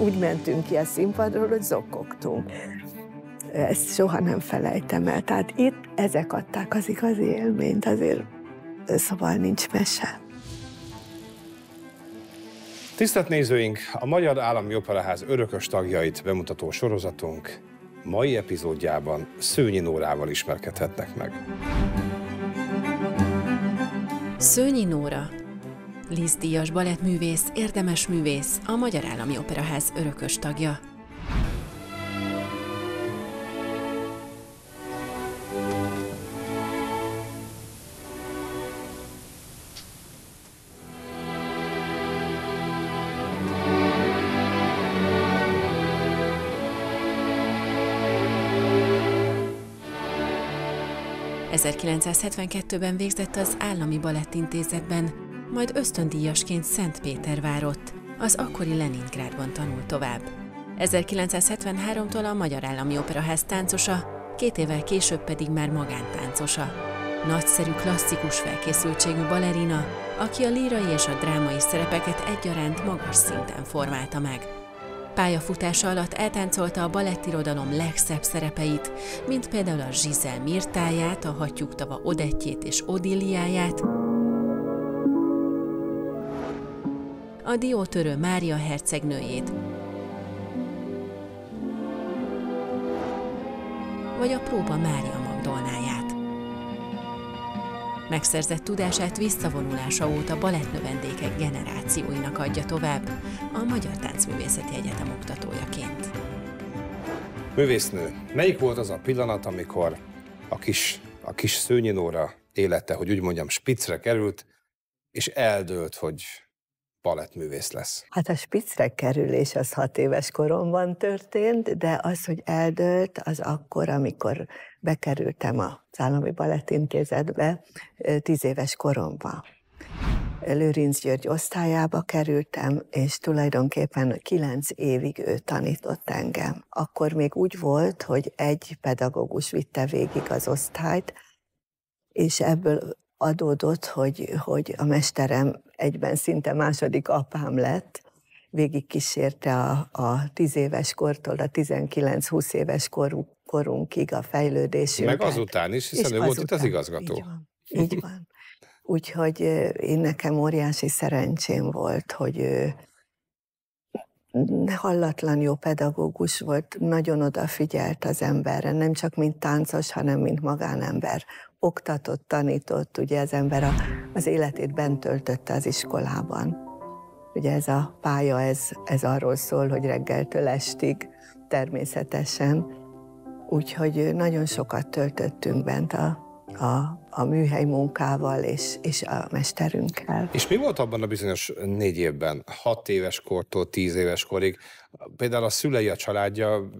úgy mentünk ki a színpadról, hogy zokogtunk. Ezt soha nem felejtem el. Tehát itt ezek adták az igazi élményt, azért szóval nincs mese. Tisztelt nézőink, a Magyar Állami Operaház örökös tagjait bemutató sorozatunk mai epizódjában Szőnyi Nórával ismerkedhetnek meg. Szőnyi Nóra Liz Díjas balettművész, érdemes művész, a Magyar Állami Operaház örökös tagja. 1972-ben végzett az Állami Balettintézetben, majd ösztöndíjasként Szentpétervárott, az akkori Leningrádban tanult tovább. 1973-tól a Magyar Állami Operaház táncosa, két évvel később pedig már magántáncosa. Nagyszerű klasszikus felkészültségű balerina, aki a lírai és a drámai szerepeket egyaránt magas szinten formálta meg. Pályafutása alatt eltáncolta a balettirodalom legszebb szerepeit, mint például a Zsizel Mirtáját, a Hattyúk tava Odettjét és Odilliáját, a diótörő Mária hercegnőjét, vagy a próba Mária Magdolnáját. Megszerzett tudását visszavonulása óta balettnövendékek generációinak adja tovább a Magyar Táncművészeti Egyetem oktatójaként. Művésznő, melyik volt az a pillanat, amikor a kis, a kis szőnyinóra élete, hogy úgy mondjam, spicre került, és eldőlt, hogy palettművész lesz? Hát a spicre kerülés az hat éves koromban történt, de az, hogy eldőlt, az akkor, amikor bekerültem az Állami Balettintézetbe, tíz éves koromban. Lőrinc György osztályába kerültem, és tulajdonképpen kilenc évig ő tanított engem. Akkor még úgy volt, hogy egy pedagógus vitte végig az osztályt, és ebből adódott, hogy, hogy a mesterem egyben szinte második apám lett, végig kísérte a, a 10 éves kortól a 19-20 éves korú, korunkig a fejlődésünket. Meg azután is, hiszen és ő azután, volt itt az igazgató. Így van. Így van. Úgyhogy én nekem óriási szerencsém volt, hogy ő hallatlan jó pedagógus volt, nagyon odafigyelt az emberre, nem csak mint táncos, hanem mint magánember oktatott, tanított, ugye az ember a, az életét bent töltötte az iskolában. Ugye ez a pálya, ez, ez arról szól, hogy reggeltől estig természetesen. Úgyhogy nagyon sokat töltöttünk bent a, a, a műhely munkával és, és a mesterünkkel. És mi volt abban a bizonyos négy évben, hat éves kortól tíz éves korig? Például a szülei, a családja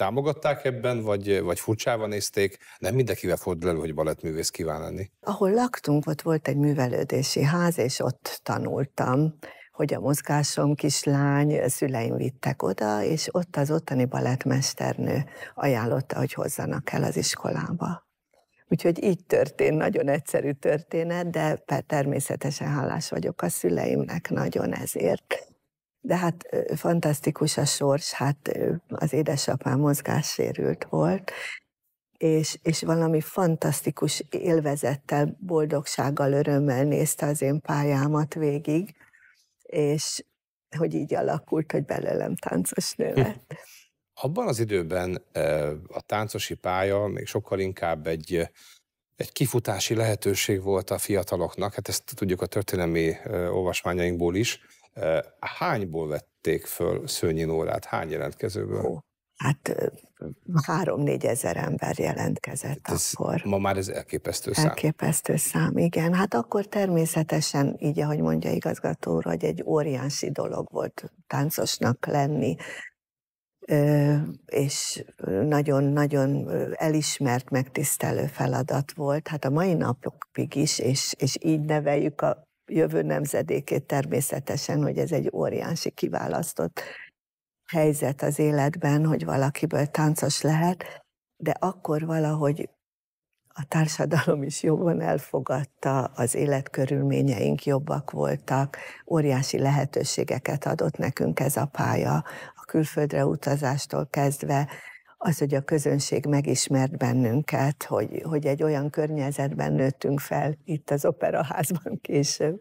támogatták ebben, vagy, vagy furcsával nézték? Nem mindenkivel fordul elő, hogy balettművész kíván lenni. Ahol laktunk, ott volt egy művelődési ház, és ott tanultam hogy a mozgásom kislány, szüleim vittek oda, és ott az ottani balettmesternő ajánlotta, hogy hozzanak el az iskolába. Úgyhogy így történt, nagyon egyszerű történet, de természetesen hálás vagyok a szüleimnek nagyon ezért de hát fantasztikus a sors, hát az édesapám mozgássérült volt, és, és valami fantasztikus élvezettel, boldogsággal, örömmel nézte az én pályámat végig, és hogy így alakult, hogy belőlem nő hm. lett. Abban az időben a táncosi pálya még sokkal inkább egy, egy kifutási lehetőség volt a fiataloknak, hát ezt tudjuk a történelmi olvasmányainkból is, Hányból vették föl Szőnyi Nórát? Hány jelentkezőből? Ó, hát három-négy ezer ember jelentkezett hát ez, akkor. Ma már ez elképesztő szám. Elképesztő szám, igen. Hát akkor természetesen, így ahogy mondja igazgató úr, hogy egy óriási dolog volt táncosnak lenni, és nagyon-nagyon elismert, megtisztelő feladat volt, hát a mai napokig is, és, és így neveljük a jövő nemzedékét természetesen, hogy ez egy óriási kiválasztott helyzet az életben, hogy valakiből táncos lehet, de akkor valahogy a társadalom is jobban elfogadta, az életkörülményeink jobbak voltak, óriási lehetőségeket adott nekünk ez a pálya, a külföldre utazástól kezdve az, hogy a közönség megismert bennünket, hogy, hogy egy olyan környezetben nőttünk fel itt az operaházban később,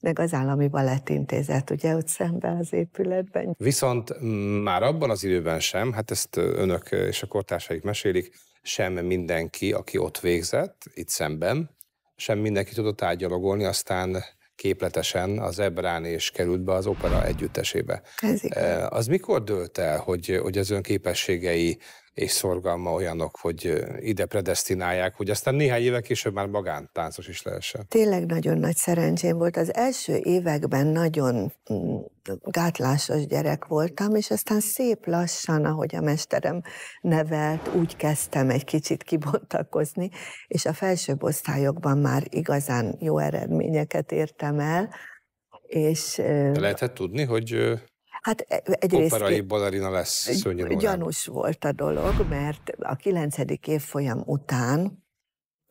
meg az Állami Balettintézet, ugye ott szemben az épületben. Viszont mm, már abban az időben sem, hát ezt önök és a kortársaik mesélik, sem mindenki, aki ott végzett, itt szemben, sem mindenki tudott átgyalogolni, aztán képletesen az Ebrán és került be az opera együttesébe. Ez igaz. Eh, az mikor dőlt el, hogy, hogy az ön képességei és szorgalma olyanok, hogy ide predestinálják, hogy aztán néhány évek később már magántáncos is lehessen. Tényleg nagyon nagy szerencsém volt. Az első években nagyon mm, gátlásos gyerek voltam, és aztán szép lassan, ahogy a mesterem nevelt, úgy kezdtem egy kicsit kibontakozni, és a felsőbb osztályokban már igazán jó eredményeket értem el, és... De lehetett tudni, hogy Hát e, egyrészt... Operai balerina lesz szörnyű Gyanús volt a dolog, mert a kilencedik évfolyam után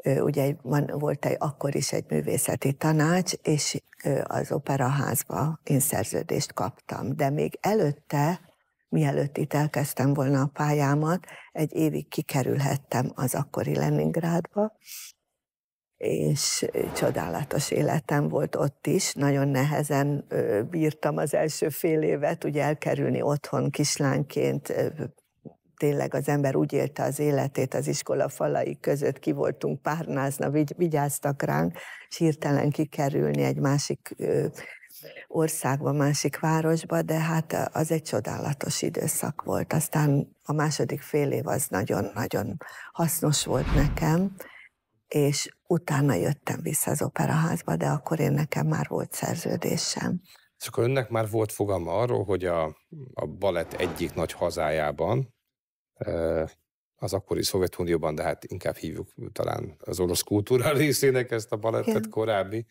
ugye van, volt egy, akkor is egy művészeti tanács, és az operaházba én szerződést kaptam. De még előtte, mielőtt itt elkezdtem volna a pályámat, egy évig kikerülhettem az akkori Leningrádba, és csodálatos életem volt ott is. Nagyon nehezen bírtam az első fél évet, ugye elkerülni otthon kislányként, tényleg az ember úgy élte az életét az iskola falai között, ki voltunk párnázna, vigy, vigyáztak ránk, és hirtelen kikerülni egy másik országba, másik városba, de hát az egy csodálatos időszak volt. Aztán a második fél év az nagyon-nagyon hasznos volt nekem, és utána jöttem vissza az operaházba, de akkor én nekem már volt szerződésem. És akkor önnek már volt fogalma arról, hogy a, a balett egyik nagy hazájában, az akkori Szovjetunióban, de hát inkább hívjuk talán az orosz kultúra részének ezt a balettet Igen. korábbi,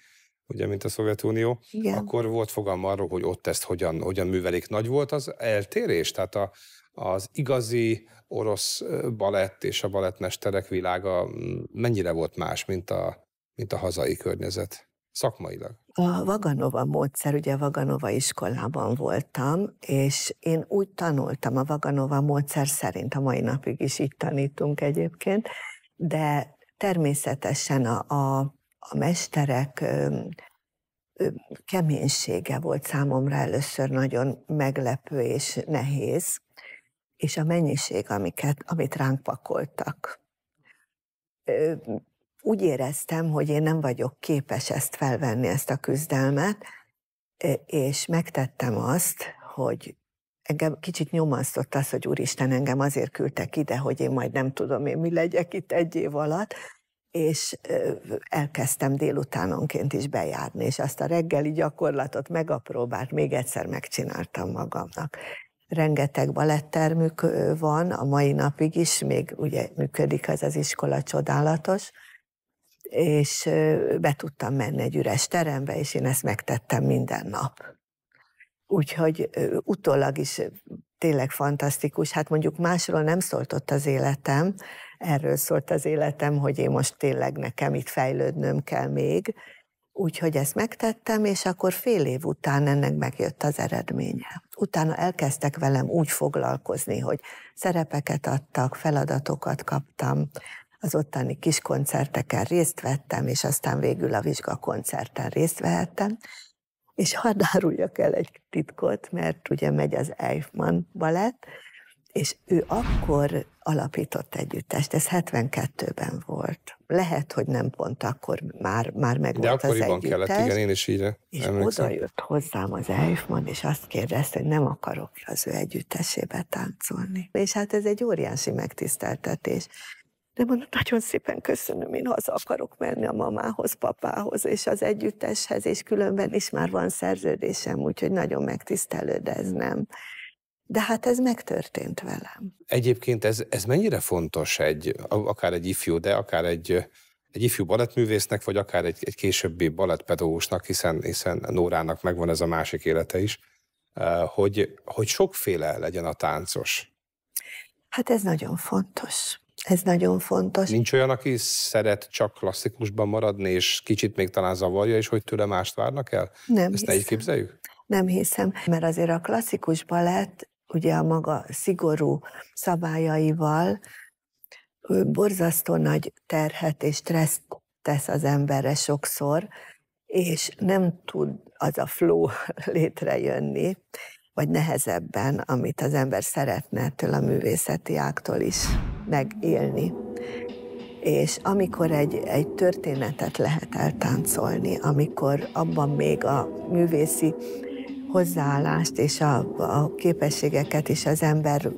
ugye, mint a Szovjetunió, Igen. akkor volt fogalma arról, hogy ott ezt hogyan, hogyan művelik. Nagy volt az eltérés? Tehát a, az igazi orosz balett és a balettmesterek világa mennyire volt más, mint a, mint a hazai környezet? szakmailag? A Vaganova módszer, ugye a Vaganova iskolában voltam, és én úgy tanultam a Vaganova módszer szerint, a mai napig is így tanítunk egyébként, de természetesen a, a, a mesterek ö, ö, keménysége volt számomra először nagyon meglepő és nehéz, és a mennyiség, amiket, amit ránk pakoltak. Úgy éreztem, hogy én nem vagyok képes ezt felvenni, ezt a küzdelmet, és megtettem azt, hogy engem kicsit nyomasztott az, hogy Úristen, engem azért küldtek ide, hogy én majd nem tudom én mi legyek itt egy év alatt, és elkezdtem délutánonként is bejárni, és azt a reggeli gyakorlatot megapróbált, még egyszer megcsináltam magamnak rengeteg balettermük van a mai napig is, még ugye működik az az iskola csodálatos, és be tudtam menni egy üres terembe, és én ezt megtettem minden nap. Úgyhogy utólag is tényleg fantasztikus. Hát mondjuk másról nem szólt ott az életem, erről szólt az életem, hogy én most tényleg nekem itt fejlődnöm kell még, Úgyhogy ezt megtettem, és akkor fél év után ennek megjött az eredménye. Utána elkezdtek velem úgy foglalkozni, hogy szerepeket adtak, feladatokat kaptam, az ottani kis koncerteken részt vettem, és aztán végül a vizsga koncerten részt vehettem. És hadd áruljak el egy titkot, mert ugye megy az Eichmann balett, és ő akkor alapított együttest, ez 72-ben volt. Lehet, hogy nem pont akkor már, már meg volt az együttes. kellett, igen, én is így És oda jött hozzám az Elfman, és azt kérdezte, hogy nem akarok az ő együttesébe táncolni. És hát ez egy óriási megtiszteltetés. De mondom, nagyon szépen köszönöm, én haza akarok menni a mamához, papához, és az együtteshez, és különben is már van szerződésem, úgyhogy nagyon megtisztelő, de ez nem de hát ez megtörtént velem. Egyébként ez, ez mennyire fontos egy, akár egy ifjú, de akár egy, egy ifjú balettművésznek, vagy akár egy, egy későbbi balettpedagógusnak, hiszen, hiszen Nórának megvan ez a másik élete is, eh, hogy, hogy sokféle legyen a táncos. Hát ez nagyon fontos. Ez nagyon fontos. Nincs olyan, aki szeret csak klasszikusban maradni, és kicsit még talán zavarja, és hogy tőle mást várnak el? Nem Ezt hiszem. ne így képzeljük? Nem hiszem, mert azért a klasszikus balett ugye a maga szigorú szabályaival borzasztó nagy terhet és stresszt tesz az emberre sokszor, és nem tud az a flow létrejönni, vagy nehezebben, amit az ember szeretne ettől a művészeti áktól is megélni. És amikor egy, egy történetet lehet eltáncolni, amikor abban még a művészi hozzáállást és a, a képességeket is az ember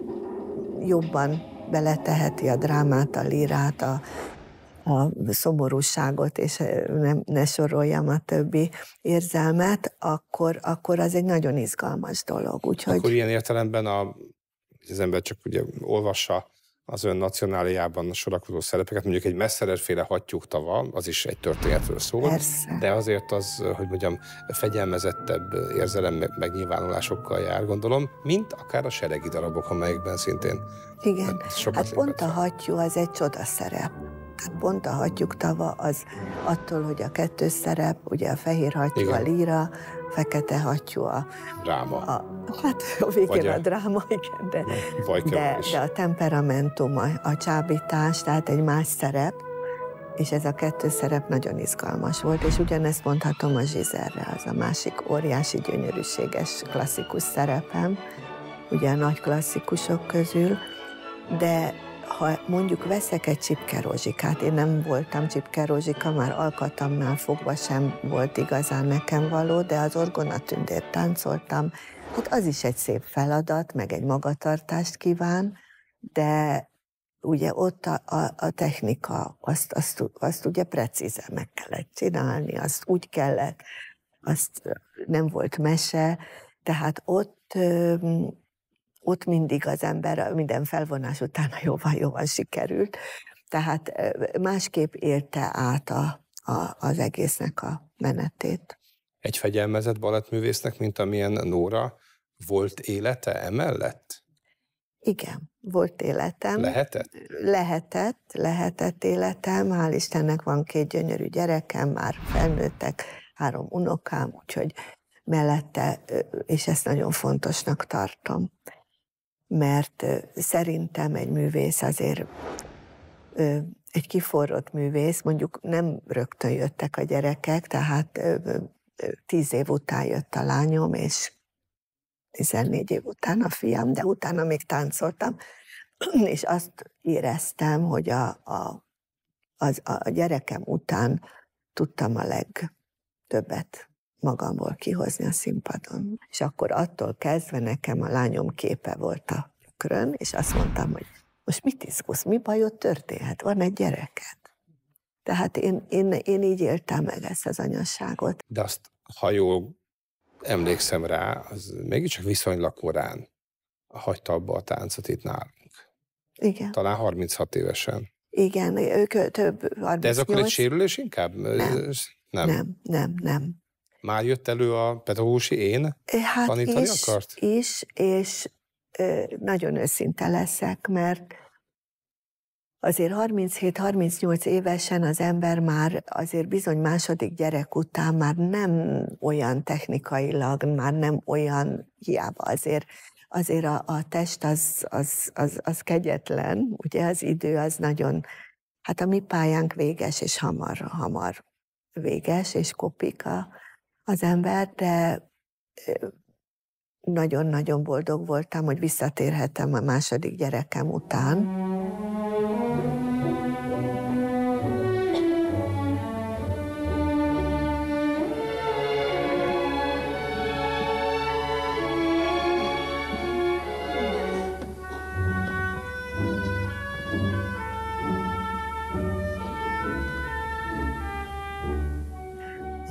jobban beleteheti a drámát, a lírát, a, a szomorúságot, és ne, ne soroljam a többi érzelmet, akkor, akkor az egy nagyon izgalmas dolog. Úgyhogy... Akkor ilyen értelemben a, az ember csak ugye olvassa az ön nacionáliában sorakozó szerepeket, mondjuk egy messzererféle hattyúk tava, az is egy történetről szól, Persze. de azért az, hogy mondjam, fegyelmezettebb érzelem megnyilvánulásokkal jár, gondolom, mint akár a seregi darabok, amelyekben szintén. Igen, hát, hát pont a hattyú az egy csodaszerep. Hát pont a tava az attól, hogy a kettős szerep, ugye a fehér hattyú igen. a líra, fekete hattyú a... Dráma. A, hát a végén Vagy a, a dráma, igen, de, de, de a temperamentum, a, a csábítás, tehát egy más szerep, és ez a kettő szerep nagyon izgalmas volt, és ugyanezt mondhatom a Zsizerre, az a másik óriási gyönyörűséges klasszikus szerepem, ugye a nagy klasszikusok közül, de ha mondjuk veszek egy csipkerózsikát, én nem voltam csipkerózsika, már alkatamnál fogva sem volt igazán nekem való, de az orgonatündért táncoltam, hát az is egy szép feladat, meg egy magatartást kíván, de ugye ott a, a, a technika, azt, azt, azt ugye precízen meg kellett csinálni, azt úgy kellett, azt nem volt mese, tehát ott ott mindig az ember minden felvonás utána jóval-jóval sikerült, tehát másképp érte át a, a, az egésznek a menetét. Egy fegyelmezett balettművésznek, mint amilyen Nóra, volt élete emellett? Igen, volt életem. Lehetett? Lehetett, lehetett életem. Hál' Istennek van két gyönyörű gyerekem, már felnőttek, három unokám, úgyhogy mellette, és ezt nagyon fontosnak tartom mert szerintem egy művész azért egy kiforrott művész, mondjuk nem rögtön jöttek a gyerekek, tehát tíz év után jött a lányom, és 14 év után a fiam, de utána még táncoltam, és azt éreztem, hogy a, a, az, a gyerekem után tudtam a legtöbbet magamból kihozni a színpadon. És akkor attól kezdve nekem a lányom képe volt a tükrön, és azt mondtam, hogy most mit izgulsz, mi bajod történhet, van egy gyereked. Tehát én, én, én így éltem meg ezt az anyasságot. De azt, ha jól emlékszem rá, az mégiscsak viszonylag korán hagyta abba a táncot itt nálunk. Igen. Talán 36 évesen. Igen, ők több 38. De ez akkor egy sérülés inkább? Nem, nem, nem. nem, nem. Már jött elő a pedagógusi én? Hát Tanítani is, akart? is, és nagyon őszinte leszek, mert azért 37-38 évesen az ember már azért bizony második gyerek után már nem olyan technikailag, már nem olyan hiába azért azért a, a test az, az, az, az kegyetlen, ugye az idő az nagyon, hát a mi pályánk véges és hamar, hamar véges, és kopik a, az ember, de nagyon-nagyon boldog voltam, hogy visszatérhettem a második gyerekem után.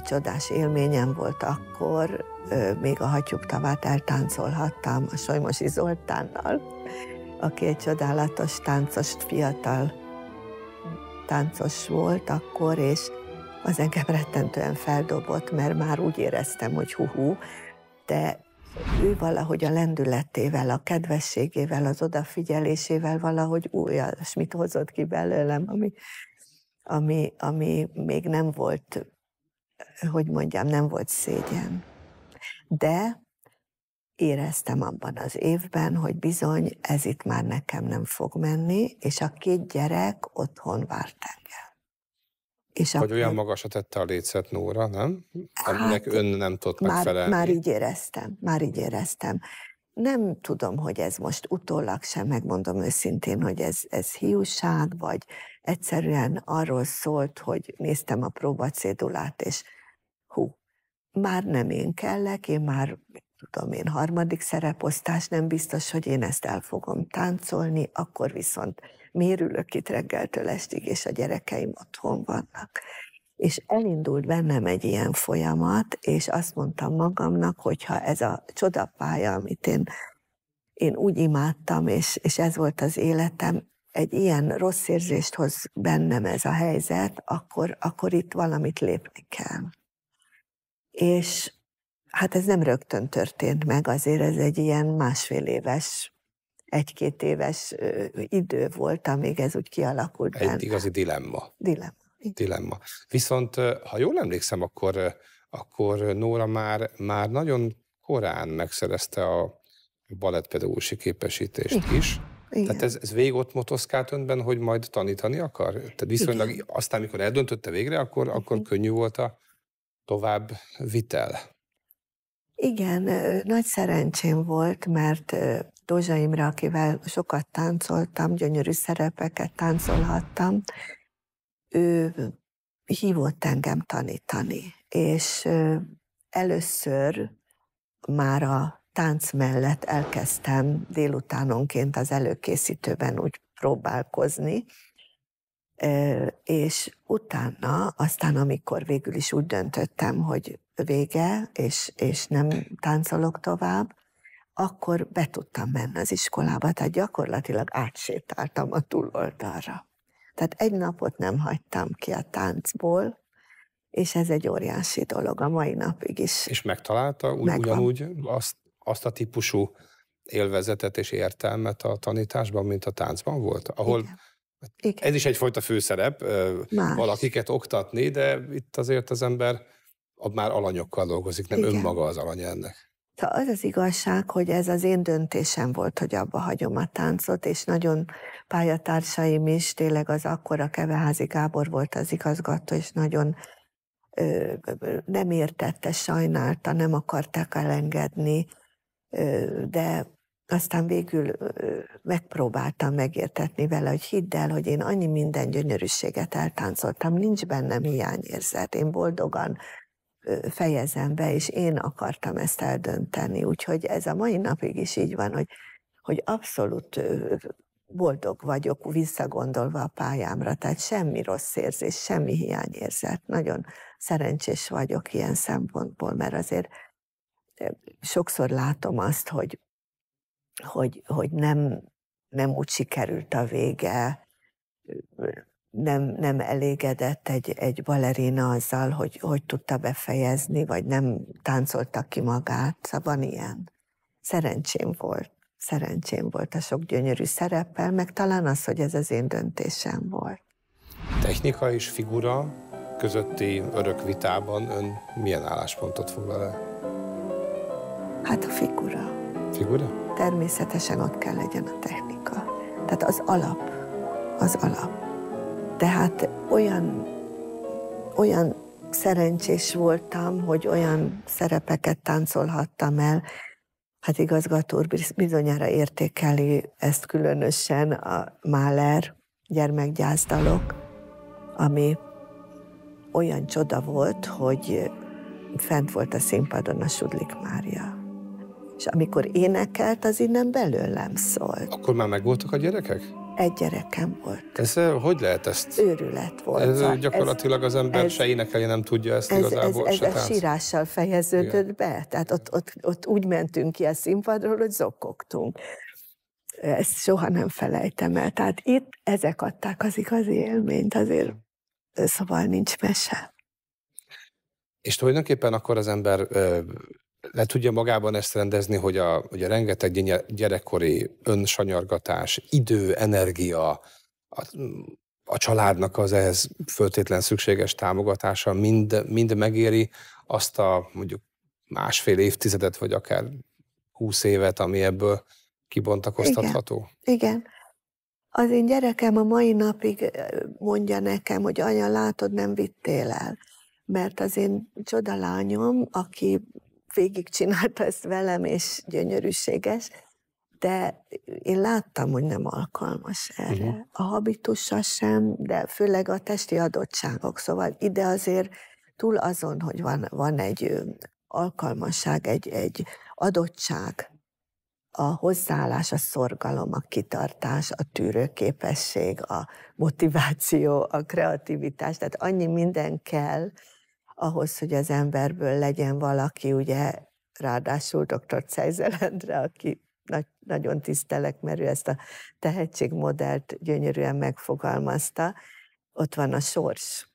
csodás élményem volt akkor, még a hatjuk tavát eltáncolhattam a Solymosi Zoltánnal, aki egy csodálatos táncos fiatal táncos volt akkor, és az engem rettentően feldobott, mert már úgy éreztem, hogy hú, de ő valahogy a lendületével, a kedvességével, az odafigyelésével valahogy újasmit hozott ki belőlem, ami, ami, ami még nem volt hogy mondjam, nem volt szégyen. De éreztem abban az évben, hogy bizony ez itt már nekem nem fog menni, és a két gyerek otthon várt engem. És hogy akkor... olyan magasra tette a lécet Nóra, nem? Aminek hát, ön nem tudott már, megfelelni. Már így éreztem, már így éreztem. Nem tudom, hogy ez most utólag sem, megmondom őszintén, hogy ez, ez hiúság, vagy egyszerűen arról szólt, hogy néztem a próbacédulát, és hú, már nem én kellek, én már tudom én, harmadik szereposztás, nem biztos, hogy én ezt el fogom táncolni, akkor viszont mérülök itt reggeltől estig, és a gyerekeim otthon vannak. És elindult bennem egy ilyen folyamat, és azt mondtam magamnak, hogy ha ez a csodapálya, amit én, én úgy imádtam, és, és ez volt az életem, egy ilyen rossz érzést hoz bennem ez a helyzet, akkor, akkor itt valamit lépni kell. És hát ez nem rögtön történt meg, azért ez egy ilyen másfél éves, egy-két éves idő volt, amíg ez úgy kialakult. Egy benne. igazi dilemma. Dilemma. Dilemma. Viszont, ha jól emlékszem, akkor, akkor Nóra már, már nagyon korán megszerezte a balettpedagógusi képesítést Igen. is. Igen. Tehát ez, ez végig ott motoszkált önben, hogy majd tanítani akar? Tehát viszonylag Igen. aztán, amikor eldöntötte végre, akkor, akkor könnyű volt a, tovább vitel. Igen, nagy szerencsém volt, mert Dózsa Imre, akivel sokat táncoltam, gyönyörű szerepeket táncolhattam, ő hívott engem tanítani, és először már a tánc mellett elkezdtem délutánonként az előkészítőben úgy próbálkozni, és utána, aztán amikor végül is úgy döntöttem, hogy vége, és, és nem táncolok tovább, akkor be tudtam menni az iskolába, tehát gyakorlatilag átsétáltam a túloldalra. Tehát egy napot nem hagytam ki a táncból, és ez egy óriási dolog a mai napig is. És megtalálta ugy, ugyanúgy azt, azt a típusú élvezetet és értelmet a tanításban, mint a táncban volt? Ahol Igen. Igen. Ez is egyfajta főszerep, Más. valakiket oktatni, de itt azért az ember már alanyokkal dolgozik, nem Igen. önmaga az alany ennek. De az az igazság, hogy ez az én döntésem volt, hogy abba hagyom a táncot, és nagyon pályatársaim is, tényleg az akkora Keveházi Gábor volt az igazgató, és nagyon ö, nem értette, sajnálta, nem akarták elengedni, ö, de aztán végül megpróbáltam megértetni vele, hogy hidd el, hogy én annyi minden gyönyörűséget eltáncoltam, nincs bennem hiányérzet, én boldogan fejezem be, és én akartam ezt eldönteni. Úgyhogy ez a mai napig is így van, hogy, hogy abszolút boldog vagyok visszagondolva a pályámra, tehát semmi rossz érzés, semmi hiányérzet. Nagyon szerencsés vagyok ilyen szempontból, mert azért sokszor látom azt, hogy hogy, hogy nem, nem úgy sikerült a vége, nem, nem elégedett egy, egy balerina azzal, hogy hogy tudta befejezni, vagy nem táncolta ki magát. Szóval van ilyen. Szerencsém volt. Szerencsém volt a sok gyönyörű szereppel, meg talán az, hogy ez az én döntésem volt. Technika és figura közötti örök vitában ön milyen álláspontot foglal el? Hát a figura. Figura? természetesen ott kell legyen a technika. Tehát az alap, az alap. Tehát olyan, olyan szerencsés voltam, hogy olyan szerepeket táncolhattam el, Hát igazgató úr bizonyára értékeli ezt különösen a Máler gyermekgyászdalok, ami olyan csoda volt, hogy fent volt a színpadon a Sudlik Mária. És amikor énekelt, az innen belőlem szólt. Akkor már megvoltak a gyerekek? Egy gyerekem volt. Ez eh, hogy lehet ezt? Őrület volt. Eh, ez gyakorlatilag az ember ez, se énekelje, nem tudja ezt ez, igazából ez, ez, se ez, sírással fejeződött Igen. be. Tehát ott, ott, ott úgy mentünk ki a színpadról, hogy zokogtunk. Ezt soha nem felejtem el. Tehát itt ezek adták az igazi élményt, azért szóval nincs mese. És tulajdonképpen akkor az ember ö, eh, le tudja magában ezt rendezni, hogy a, hogy a rengeteg gyerekkori önsanyargatás, idő, energia, a, a családnak az ehhez föltétlen szükséges támogatása mind, mind megéri azt a mondjuk másfél évtizedet, vagy akár húsz évet, ami ebből kibontakoztatható? Igen. Igen. Az én gyerekem a mai napig mondja nekem, hogy anya, látod, nem vittél el. Mert az én csodalányom, aki végigcsinálta ezt velem, és gyönyörűséges, de én láttam, hogy nem alkalmas erre. Uh-huh. A habitusa sem, de főleg a testi adottságok. Szóval ide azért túl azon, hogy van, van egy alkalmasság, egy, egy adottság, a hozzáállás, a szorgalom, a kitartás, a tűrőképesség, a motiváció, a kreativitás, tehát annyi minden kell, ahhoz, hogy az emberből legyen valaki, ugye ráadásul dr. Czejzelendre, aki nagy, nagyon tisztelek, mert ő ezt a tehetségmodellt gyönyörűen megfogalmazta. Ott van a sors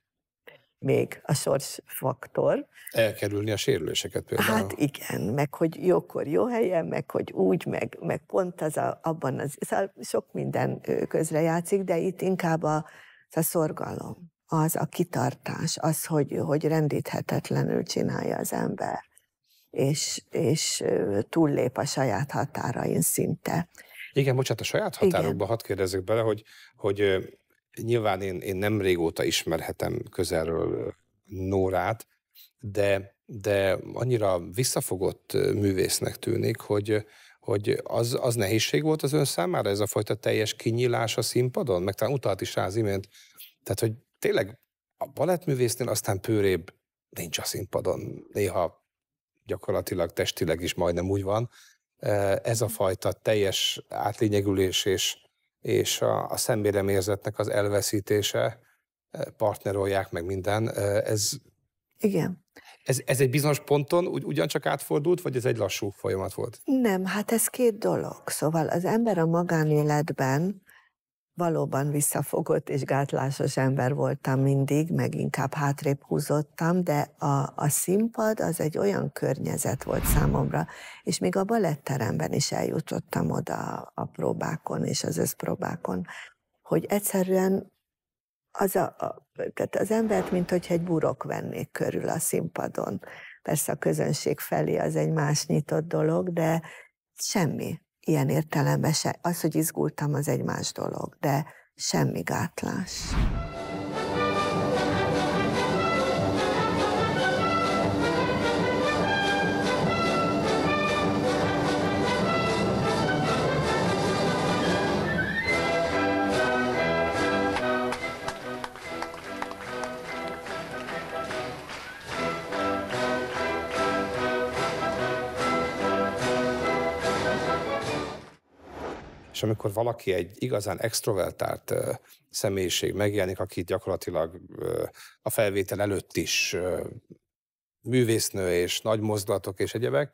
még a sorsfaktor. Elkerülni a sérüléseket például. Hát igen, meg hogy jókor jó helyen, meg hogy úgy, meg, meg pont az a, abban az, szóval sok minden közre játszik, de itt inkább a, a szorgalom az a kitartás, az, hogy, hogy rendíthetetlenül csinálja az ember, és, és túllép a saját határain szinte. Igen, bocsánat, a saját határokba hadd kérdezzük bele, hogy, hogy nyilván én, én nem régóta ismerhetem közelről Nórát, de, de annyira visszafogott művésznek tűnik, hogy, hogy az, az nehézség volt az ön számára ez a fajta teljes kinyílás a színpadon? Meg talán utalt is rá az imént, tehát, hogy tényleg a balettművésznél aztán pőrébb nincs a színpadon. Néha gyakorlatilag testileg is majdnem úgy van. Ez a fajta teljes átlényegülés és, és a, a szemérem érzetnek az elveszítése, partnerolják meg minden, ez... Igen. Ez, ez egy bizonyos ponton ugy, ugyancsak átfordult, vagy ez egy lassú folyamat volt? Nem, hát ez két dolog. Szóval az ember a magánéletben valóban visszafogott és gátlásos ember voltam mindig, meg inkább hátrébb húzottam, de a, a színpad az egy olyan környezet volt számomra, és még a balettteremben is eljutottam oda a próbákon és az összpróbákon, hogy egyszerűen az, a, a, tehát az embert, mint hogy egy burok vennék körül a színpadon. Persze a közönség felé az egy más nyitott dolog, de semmi ilyen értelemben se. Az, hogy izgultam, az egy más dolog, de semmi gátlás. amikor valaki egy igazán extrovertált személyiség megjelenik, aki gyakorlatilag a felvétel előtt is művésznő és nagy mozdulatok és egyebek,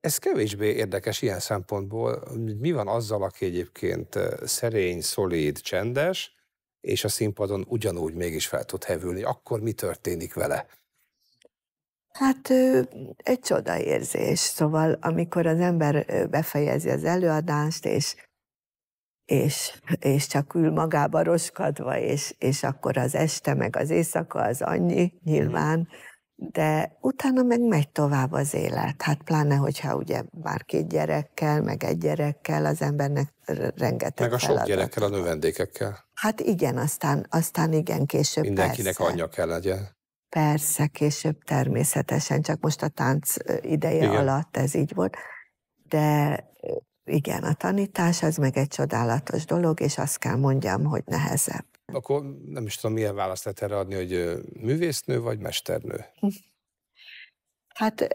ez kevésbé érdekes ilyen szempontból, hogy mi van azzal, aki egyébként szerény, szolíd, csendes, és a színpadon ugyanúgy mégis fel tud hevülni. Akkor mi történik vele? Hát egy csoda érzés. Szóval, amikor az ember befejezi az előadást, és és, és csak ül magába roskadva, és, és akkor az este, meg az éjszaka az annyi nyilván, de utána meg megy tovább az élet. Hát pláne, hogyha ugye már két gyerekkel, meg egy gyerekkel az embernek rengeteg Meg a sok gyerekkel, a növendékekkel. Hát igen, aztán, aztán igen, később Mindenkinek persze. anyja kell legyen. Persze, később természetesen, csak most a tánc ideje igen. alatt ez így volt. De igen, a tanítás az meg egy csodálatos dolog, és azt kell mondjam, hogy nehezebb. Akkor nem is tudom, milyen választ lehet erre adni, hogy művésznő vagy mesternő? Hát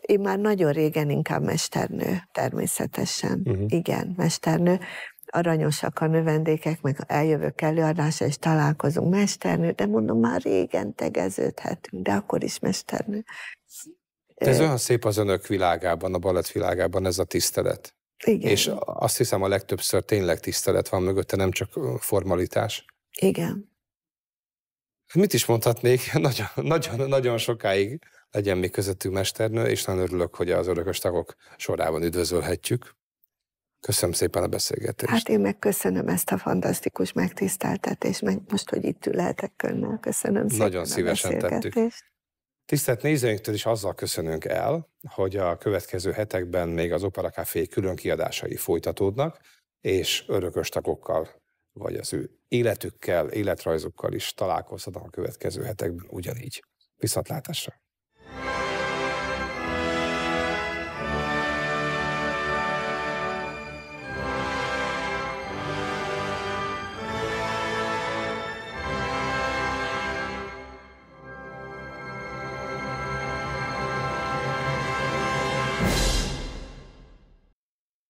én már nagyon régen inkább mesternő, természetesen. Uh-huh. Igen, mesternő. Aranyosak a növendékek, meg eljövök előadásra, és találkozunk mesternő, de mondom, már régen tegeződhetünk, de akkor is mesternő. Ez olyan szép az önök világában, a balett világában ez a tisztelet. Igen. És azt hiszem a legtöbbször tényleg tisztelet van mögötte, nem csak formalitás. Igen. Mit is mondhatnék, nagyon, nagyon, nagyon sokáig legyen mi közöttük mesternő, és nagyon örülök, hogy az örökös tagok sorában üdvözölhetjük. Köszönöm szépen a beszélgetést. Hát én megköszönöm ezt a fantasztikus megtiszteltetést, meg most, hogy itt ülhetek önnel. Köszönöm szépen Nagyon szívesen a beszélgetést. tettük. Tisztelt nézőinktől is azzal köszönünk el, hogy a következő hetekben még az Opera Café külön kiadásai folytatódnak, és örökös tagokkal, vagy az ő életükkel, életrajzukkal is találkozhatnak a következő hetekben ugyanígy. Viszontlátásra!